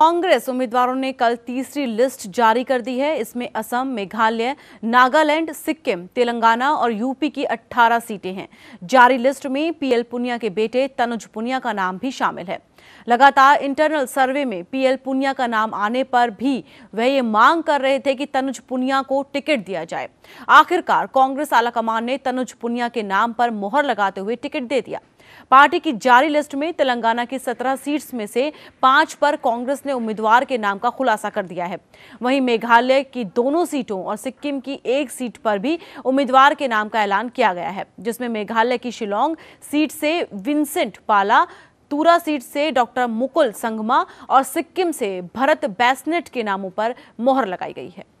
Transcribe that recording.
कांग्रेस उम्मीदवारों ने कल तीसरी लिस्ट जारी कर दी है इसमें असम मेघालय नागालैंड सिक्किम तेलंगाना और यूपी की 18 सीटें हैं जारी लिस्ट में पीएल पुनिया के बेटे तनुज पुनिया का नाम भी शामिल है लगातार इंटरनल सर्वे में पीएल पुनिया का नाम आने पर भी वह ये मांग कर रहे थे कि तनुज पुनिया को टिकट दिया जाए आखिरकार कांग्रेस आलाकमान ने तनुज पुनिया के नाम पर मोहर लगाते हुए टिकट दे दिया पार्टी की जारी लिस्ट में तेलंगाना की सत्रह सीट्स में से पांच पर कांग्रेस ने उम्मीदवार के नाम का खुलासा कर दिया है वहीं मेघालय की दोनों सीटों और सिक्किम की एक सीट पर भी उम्मीदवार के नाम का ऐलान किया गया है जिसमें मेघालय की शिलोंग सीट से विंसेंट पाला तूरा सीट से डॉक्टर मुकुल संगमा और सिक्किम से भरत बैसनेट के नामों पर मोहर लगाई गई है